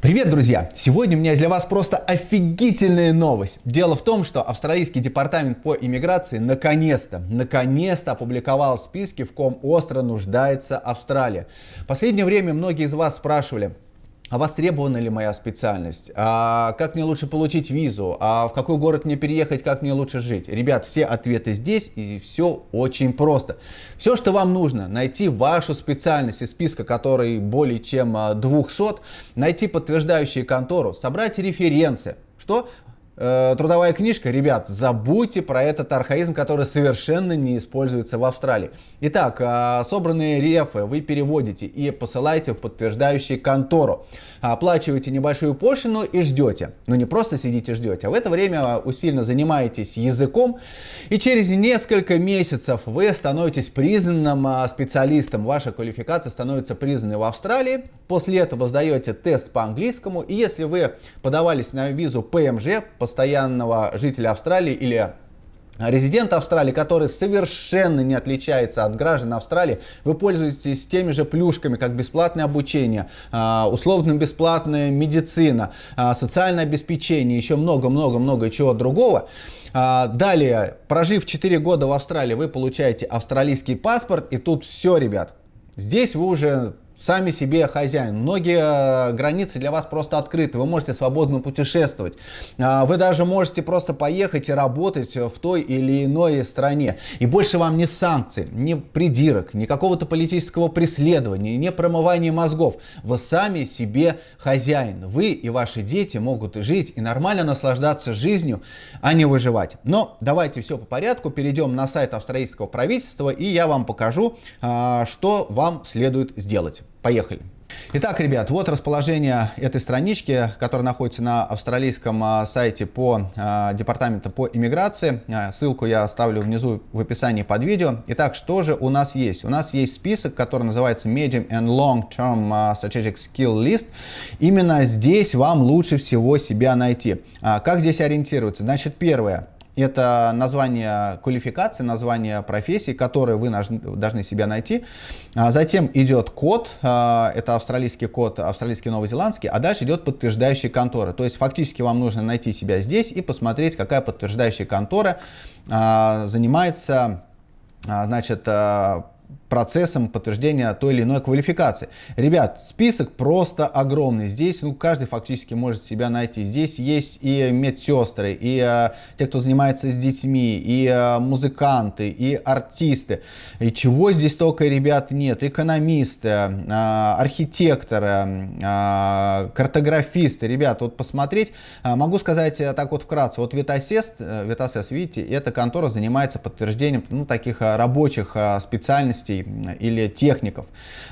Привет, друзья! Сегодня у меня для вас просто офигительная новость. Дело в том, что австралийский департамент по иммиграции наконец-то, наконец-то опубликовал списки, в ком остро нуждается Австралия. В последнее время многие из вас спрашивали, а востребована ли моя специальность, а как мне лучше получить визу, а в какой город мне переехать, как мне лучше жить. Ребят, все ответы здесь и все очень просто. Все, что вам нужно, найти вашу специальность из списка, который более чем 200, а, найти подтверждающие контору, собрать референсы, что э, трудовая книжка. Ребят, забудьте про этот архаизм, который совершенно не используется в Австралии. Итак, э, собранные рефы вы переводите и посылаете в подтверждающую контору оплачиваете небольшую пошлину и ждете. Но ну, не просто сидите ждете, а в это время а, усиленно занимаетесь языком, и через несколько месяцев вы становитесь признанным а, специалистом, ваша квалификация становится признанной в Австралии, после этого сдаете тест по английскому, и если вы подавались на визу ПМЖ, постоянного жителя Австралии или резидент Австралии, который совершенно не отличается от граждан Австралии, вы пользуетесь теми же плюшками, как бесплатное обучение, а, условно-бесплатная медицина, а, социальное обеспечение, еще много-много-много чего другого. А, далее, прожив 4 года в Австралии, вы получаете австралийский паспорт, и тут все, ребят. Здесь вы уже сами себе хозяин. Многие э, границы для вас просто открыты. Вы можете свободно путешествовать. А, вы даже можете просто поехать и работать в той или иной стране. И больше вам ни санкций, ни придирок, ни какого-то политического преследования, ни промывания мозгов. Вы сами себе хозяин. Вы и ваши дети могут жить и нормально наслаждаться жизнью, а не выживать. Но давайте все по порядку. Перейдем на сайт австралийского правительства и я вам покажу, а, что вам следует сделать. Поехали. Итак, ребят, вот расположение этой странички, которая находится на австралийском а, сайте по а, департаменту по иммиграции. А, ссылку я оставлю внизу в описании под видео. Итак, что же у нас есть? У нас есть список, который называется Medium and Long Term Strategic Skill List. Именно здесь вам лучше всего себя найти. Как здесь ориентироваться? Значит, первое – это название квалификации, название профессии, которые вы должны себя найти. А затем идет код, а, это австралийский код, австралийский, новозеландский, а дальше идет подтверждающие конторы. То есть фактически вам нужно найти себя здесь и посмотреть, какая подтверждающая контора а, занимается, значит, процессом подтверждения той или иной квалификации. Ребят, список просто огромный. Здесь ну, каждый фактически может себя найти. Здесь есть и медсестры, и э, те, кто занимается с детьми, и э, музыканты, и артисты. И чего здесь только, ребят, нет. Экономисты, э, архитекторы, э, картографисты. Ребят, вот посмотреть, э, могу сказать э, так вот вкратце. Вот Витасест, э, Витасест, видите, эта контора занимается подтверждением ну, таких э, рабочих специальностей людей или техников.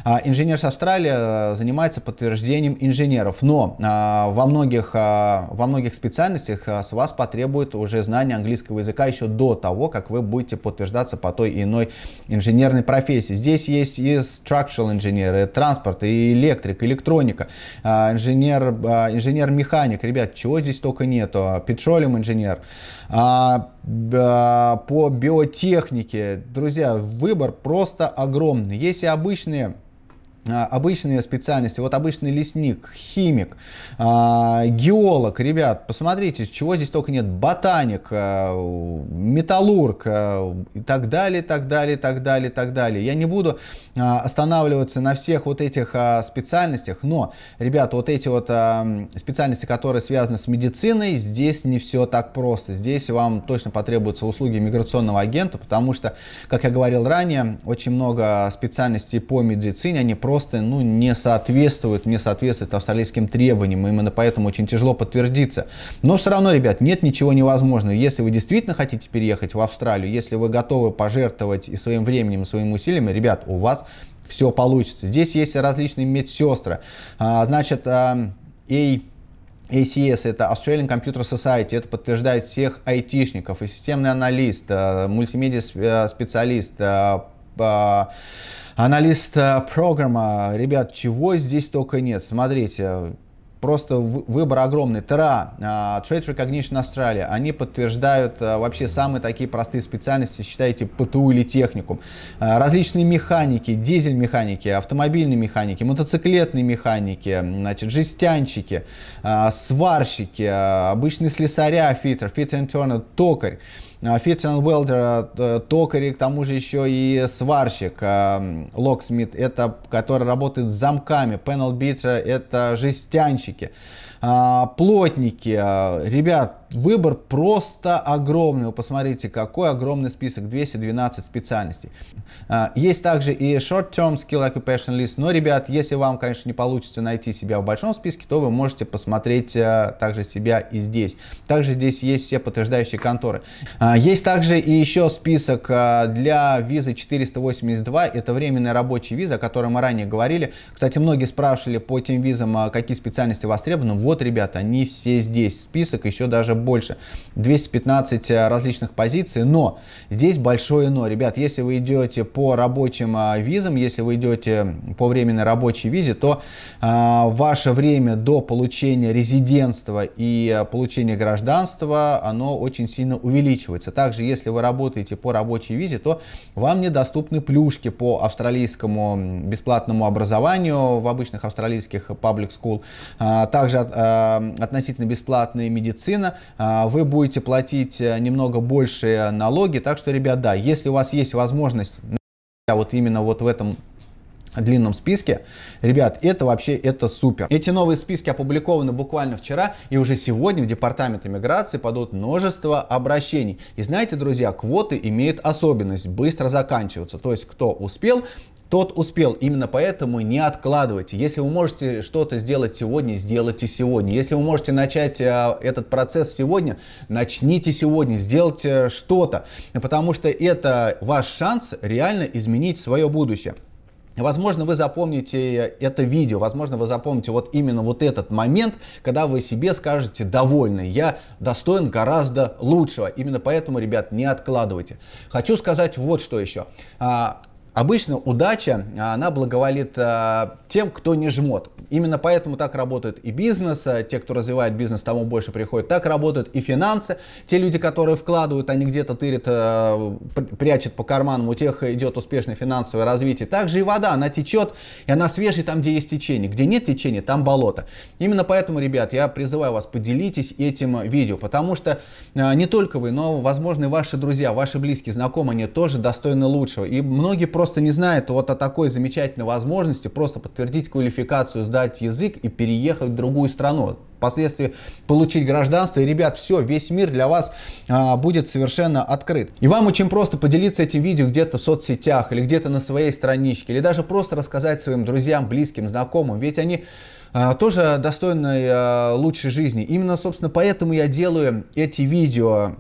А, инженер с Австралии э, занимается подтверждением инженеров, но а, во многих, а, во многих специальностях с вас потребует уже знание английского языка еще до того, как вы будете подтверждаться по той и иной инженерной профессии. Здесь есть и structural инженеры, и транспорт, и электрик, электроника, инженер, инженер-механик. Ребят, чего здесь только нету? Petroleum инженер по биотехнике. Друзья, выбор просто огромный. Если обычные а, обычные специальности, вот обычный лесник, химик, а, геолог, ребят, посмотрите, чего здесь только нет, ботаник, а, металлург и так далее, так далее, так далее, так далее. Я не буду останавливаться на всех вот этих специальностях, но, ребят, вот эти вот специальности, которые связаны с медициной, здесь не все так просто. Здесь вам точно потребуются услуги миграционного агента, потому что, как я говорил ранее, очень много специальностей по медицине, они просто просто ну, не соответствует, не соответствует австралийским требованиям. Именно поэтому очень тяжело подтвердиться. Но все равно, ребят, нет ничего невозможного. Если вы действительно хотите переехать в Австралию, если вы готовы пожертвовать и своим временем, и своими усилиями, ребят, у вас все получится. Здесь есть различные медсестры. А, значит, а, эй... ACS – это Australian Computer Society, это подтверждает всех айтишников, и системный аналист, а, мультимедиа-специалист, а, а, аналист э, программа. Ребят, чего здесь только нет. Смотрите, просто выбор огромный. ТРА, э, Trade Recognition Australia, они подтверждают э, вообще самые такие простые специальности, считайте ПТУ или техникум. Различные механики, дизель-механики, автомобильные механики, мотоциклетные механики, значит, жестянщики, сварщики, обычные слесаря, фитер, фитер токарь. Фитцен Уэлдер, токарь, к тому же еще и сварщик, э, локсмит, это который работает с замками, пенал битер, это жестянщики. А, плотники. А, ребят, выбор просто огромный. Вы посмотрите, какой огромный список, 212 специальностей. А, есть также и short-term skill occupation list, но, ребят, если вам, конечно, не получится найти себя в большом списке, то вы можете посмотреть также себя и здесь. Также здесь есть все подтверждающие конторы. есть также и еще список для визы 482, это временная рабочая виза, о которой мы ранее говорили. Кстати, многие спрашивали по тем визам, какие специальности востребованы. Вот вот, ребята, они все здесь. Список еще даже больше. 215 э, различных позиций, но здесь большое но. Ребят, если вы идете по рабочим э, визам, если вы идете по временной рабочей визе, то э, ваше время до получения резидентства и э, получения гражданства, оно очень сильно увеличивается. Также, если вы работаете по рабочей визе, то вам недоступны плюшки по австралийскому бесплатному образованию в обычных австралийских паблик school. А, также Э, относительно бесплатная медицина, э, вы будете платить э, немного больше налоги. Так что, ребят, да, если у вас есть возможность вот именно вот в этом длинном списке. Ребят, это вообще, это супер. Эти новые списки опубликованы буквально вчера, и уже сегодня в Департамент иммиграции падут множество обращений. И знаете, друзья, квоты имеют особенность быстро заканчиваться. То есть, кто успел, тот успел. Именно поэтому не откладывайте. Если вы можете что-то сделать сегодня, сделайте сегодня. Если вы можете начать э, этот процесс сегодня, начните сегодня, сделайте э, что-то. Потому что это ваш шанс реально изменить свое будущее. Возможно, вы запомните э, это видео, возможно, вы запомните вот именно вот этот момент, когда вы себе скажете «довольны, я достоин гораздо лучшего». Именно поэтому, ребят, не откладывайте. Хочу сказать вот что еще а, Обычно удача, а, она благоволит а, тем, кто не жмот. Именно поэтому так работает и бизнес, а, те, кто развивает бизнес, тому больше приходит. Так работают и финансы, те люди, которые вкладывают, они где-то тырят, прячут по карманам, у тех идет успешное финансовое развитие. Также и вода, она течет, и она свежей там, где есть течение. Где нет течения, там болото. Именно поэтому, ребят, я призываю вас, поделитесь этим видео, потому что не только вы, но, возможно, и ваши друзья, ваши близкие, знакомые, они тоже достойны лучшего. И многие просто просто не знает вот о такой замечательной возможности просто подтвердить квалификацию, сдать язык и переехать в другую страну. Впоследствии получить гражданство. И, ребят, все, весь мир для вас а, будет совершенно открыт. И вам очень просто поделиться этим видео где-то в соцсетях или где-то на своей страничке, или даже просто рассказать своим друзьям, близким, знакомым. Ведь они а, тоже достойной а, лучшей жизни. Именно, собственно, поэтому я делаю эти видео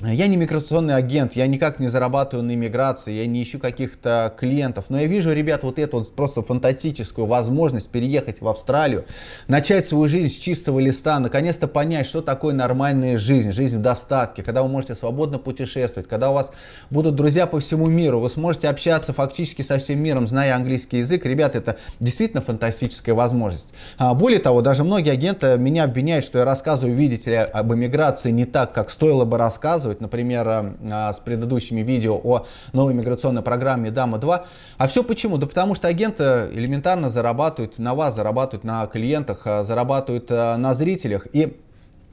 я не миграционный агент, я никак не зарабатываю на иммиграции, я не ищу каких-то клиентов, но я вижу, ребят, вот эту вот просто фантастическую возможность переехать в Австралию, начать свою жизнь с чистого листа, наконец-то понять, что такое нормальная жизнь, жизнь в достатке, когда вы можете свободно путешествовать, когда у вас будут друзья по всему миру, вы сможете общаться фактически со всем миром, зная английский язык. Ребят, это действительно фантастическая возможность. А, более того, даже многие агенты меня обвиняют, что я рассказываю, видите ли, об иммиграции не так, как стоило бы рассказывать, связывать, например, э, а, с предыдущими видео о новой миграционной программе «Дама-2». А все почему? Да потому что агенты элементарно зарабатывают на вас, зарабатывают на клиентах, э, зарабатывают э, на зрителях. И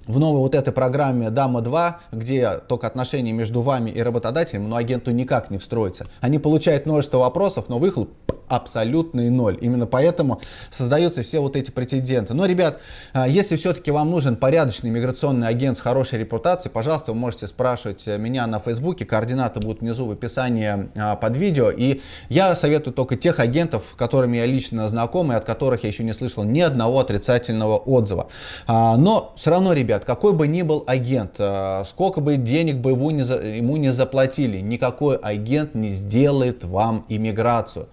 в новой вот этой программе «Дама-2», где только отношения между вами и работодателем, но ну, агенту никак не встроится. Они получают множество вопросов, но выхлоп абсолютный ноль. Именно поэтому создаются все вот эти претенденты. Но, ребят, а, если все-таки вам нужен порядочный миграционный агент с хорошей репутацией, пожалуйста, вы можете спрашивать э, меня на Фейсбуке. Координаты будут внизу в описании а, под видео. И я советую только тех агентов, которыми я лично знаком и от которых я еще не слышал ни одного отрицательного отзыва. А, но все равно, ребят, какой бы ни был агент, сколько бы денег бы его ему не заплатили, никакой агент не сделает вам иммиграцию.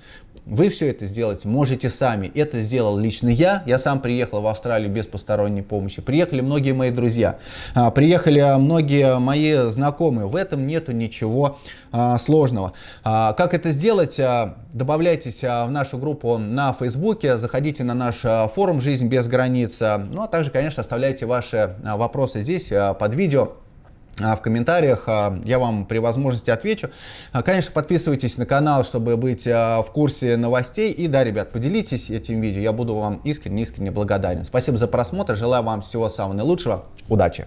Вы все это сделать можете сами. Это сделал лично я. Я сам приехал в Австралию без посторонней помощи. Приехали многие мои друзья. А, приехали многие мои знакомые. В этом нету ничего а, сложного. А, как это сделать? Добавляйтесь в нашу группу на Фейсбуке. Заходите на наш форум «Жизнь без границ». Ну, а также, конечно, оставляйте ваши вопросы здесь под видео. А, в комментариях. А, я вам при возможности отвечу. А, конечно, подписывайтесь на канал, чтобы быть в курсе новостей. И да, ребят, поделитесь этим видео. Я буду вам искренне-искренне благодарен. Спасибо за просмотр. Желаю вам всего самого наилучшего. Удачи!